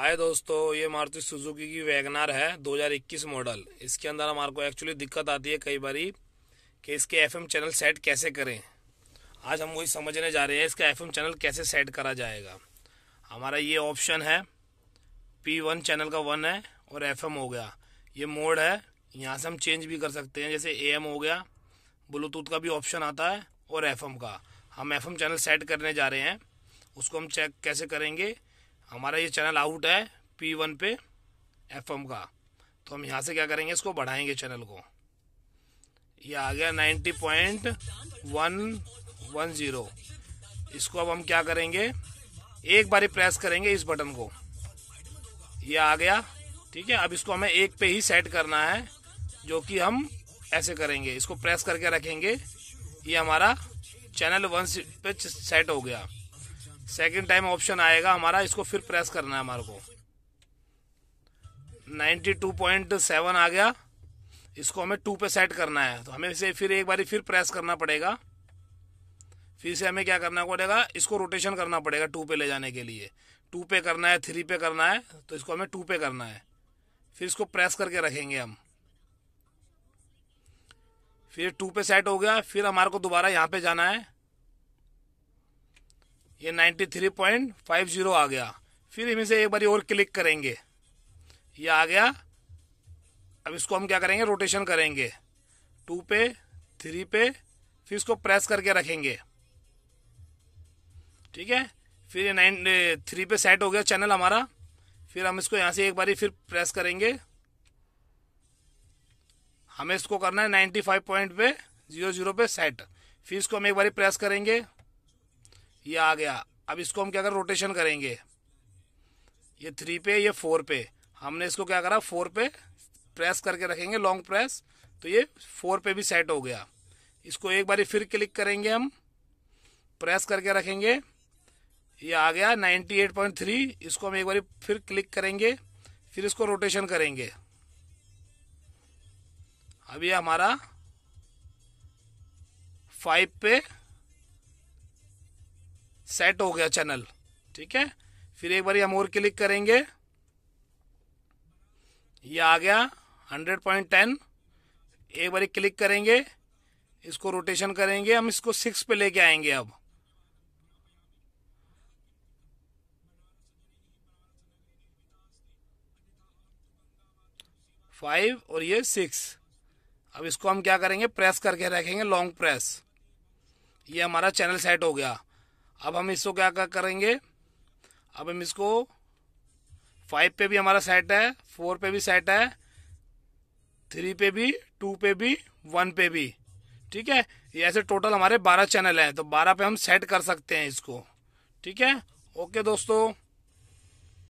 हाय दोस्तों ये मारुति सुजुकी की वैगनार है 2021 मॉडल इसके अंदर हमारे को एक्चुअली दिक्कत आती है कई बारी कि इसके एफएम चैनल सेट कैसे करें आज हम वही समझने जा रहे हैं इसका एफएम चैनल कैसे सेट करा जाएगा हमारा ये ऑप्शन है पी वन चैनल का वन है और एफएम हो गया ये मोड है यहाँ से हम चेंज भी कर सकते हैं जैसे ए हो गया ब्लूटूथ का भी ऑप्शन आता है और एफ का हम एफ चैनल सेट करने जा रहे हैं उसको हम चेक कैसे करेंगे हमारा ये चैनल आउट है पी वन पे एफ एम का तो हम यहाँ से क्या करेंगे इसको बढ़ाएंगे चैनल को ये आ गया ninety point one one zero इसको अब हम क्या करेंगे एक बारी प्रेस करेंगे इस बटन को ये आ गया ठीक है अब इसको हमें एक पे ही सेट करना है जो कि हम ऐसे करेंगे इसको प्रेस करके रखेंगे ये हमारा चैनल वन पे सेट हो गया सेकंड टाइम ऑप्शन आएगा हमारा इसको फिर प्रेस करना है हमारे को 92.7 आ गया इसको हमें टू पे सेट करना है तो हमें इसे फिर एक बार फिर प्रेस करना पड़ेगा फिर से हमें क्या करना पड़ेगा इसको रोटेशन करना पड़ेगा टू पे ले जाने के लिए टू पे करना है थ्री पे करना है तो इसको हमें टू पे करना है फिर इसको प्रेस करके रखेंगे हम फिर टू पे सेट हो गया फिर हमारे को दोबारा यहाँ पे जाना है ये 93.50 आ गया फिर इनमें से एक बारी और क्लिक करेंगे ये आ गया अब इसको हम क्या करेंगे रोटेशन करेंगे टू पे थ्री पे फिर इसको प्रेस करके रखेंगे ठीक है फिर ये नाइन थ्री पे सेट हो गया चैनल हमारा फिर हम इसको यहाँ से एक बारी फिर प्रेस करेंगे हमें इसको करना है नाइन्टी फाइव पॉइंट पे जीरो जीरो पे सेट फिर इसको हम एक बारी प्रेस करेंगे ये आ गया अब इसको हम क्या कर रोटेशन करेंगे ये थ्री पे ये फोर पे हमने इसको क्या करा फोर पे प्रेस करके रखेंगे लॉन्ग प्रेस तो ये फोर पे भी सेट हो गया इसको एक बार फिर क्लिक करेंगे हम प्रेस करके रखेंगे ये आ गया 98.3 इसको हम एक बार फिर क्लिक करेंगे फिर इसको रोटेशन करेंगे अब ये हमारा फाइव पे सेट हो गया चैनल ठीक है फिर एक बार हम और क्लिक करेंगे ये आ गया हंड्रेड पॉइंट टेन एक बार क्लिक करेंगे इसको रोटेशन करेंगे हम इसको सिक्स पे लेके आएंगे अब फाइव और ये सिक्स अब इसको हम क्या करेंगे प्रेस करके रखेंगे लॉन्ग प्रेस ये हमारा चैनल सेट हो गया अब हम इसको क्या क्या करेंगे अब हम इसको फाइव पे भी हमारा सेट है फोर पे भी सेट है थ्री पे भी टू पे भी वन पे भी ठीक है ये ऐसे टोटल हमारे बारह चैनल हैं तो बारह पे हम सेट कर सकते हैं इसको ठीक है ओके दोस्तों